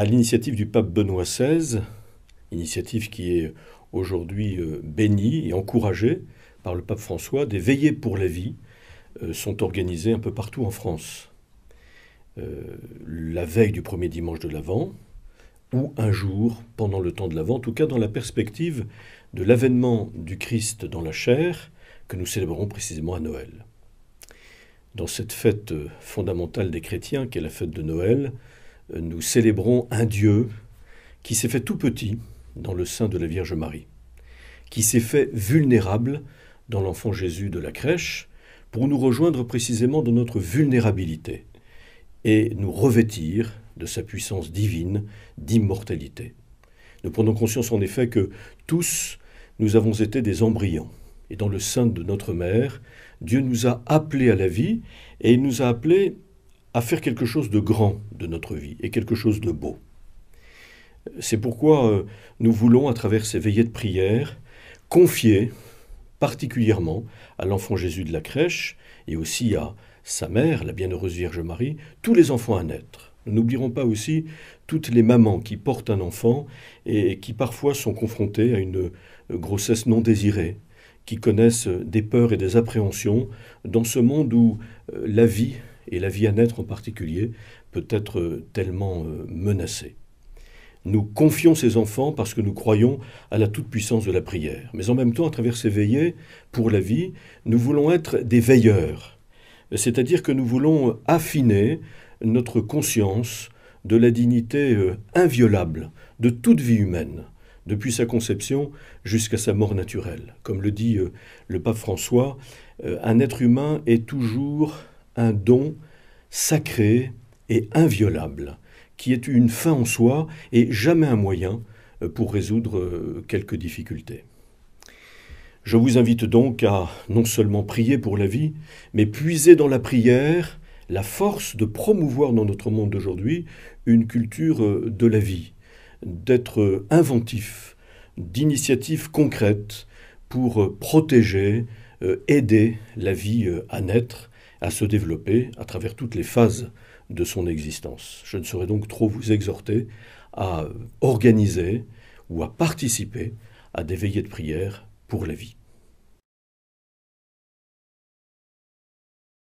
à l'initiative du pape Benoît XVI, initiative qui est aujourd'hui euh, bénie et encouragée par le pape François, des veillées pour la vie euh, sont organisées un peu partout en France. Euh, la veille du premier dimanche de l'Avent, ou un jour pendant le temps de l'Avent, en tout cas dans la perspective de l'avènement du Christ dans la chair que nous célébrons précisément à Noël. Dans cette fête fondamentale des chrétiens, qui est la fête de Noël, nous célébrons un Dieu qui s'est fait tout petit dans le sein de la Vierge Marie, qui s'est fait vulnérable dans l'enfant Jésus de la crèche, pour nous rejoindre précisément dans notre vulnérabilité et nous revêtir de sa puissance divine d'immortalité. Nous prenons conscience en effet que tous, nous avons été des embryons. Et dans le sein de notre mère, Dieu nous a appelés à la vie et il nous a appelés à faire quelque chose de grand de notre vie et quelque chose de beau. C'est pourquoi euh, nous voulons, à travers ces veillées de prière, confier particulièrement à l'enfant Jésus de la crèche et aussi à sa mère, la bienheureuse Vierge Marie, tous les enfants à naître. Nous n'oublierons pas aussi toutes les mamans qui portent un enfant et qui parfois sont confrontées à une euh, grossesse non désirée, qui connaissent des peurs et des appréhensions dans ce monde où euh, la vie et la vie à naître en particulier peut être euh, tellement euh, menacée. Nous confions ces enfants parce que nous croyons à la toute-puissance de la prière. Mais en même temps, à travers ces veillées pour la vie, nous voulons être des veilleurs. C'est-à-dire que nous voulons euh, affiner notre conscience de la dignité inviolable de toute vie humaine, depuis sa conception jusqu'à sa mort naturelle. Comme le dit le pape François, un être humain est toujours un don sacré et inviolable, qui est une fin en soi et jamais un moyen euh, pour résoudre euh, quelques difficultés. Je vous invite donc à non seulement prier pour la vie, mais puiser dans la prière la force de promouvoir dans notre monde d'aujourd'hui une culture euh, de la vie, d'être inventif, d'initiative concrètes pour protéger, aider la vie à naître à se développer à travers toutes les phases de son existence. Je ne saurais donc trop vous exhorter à organiser ou à participer à des veillées de prière pour la vie.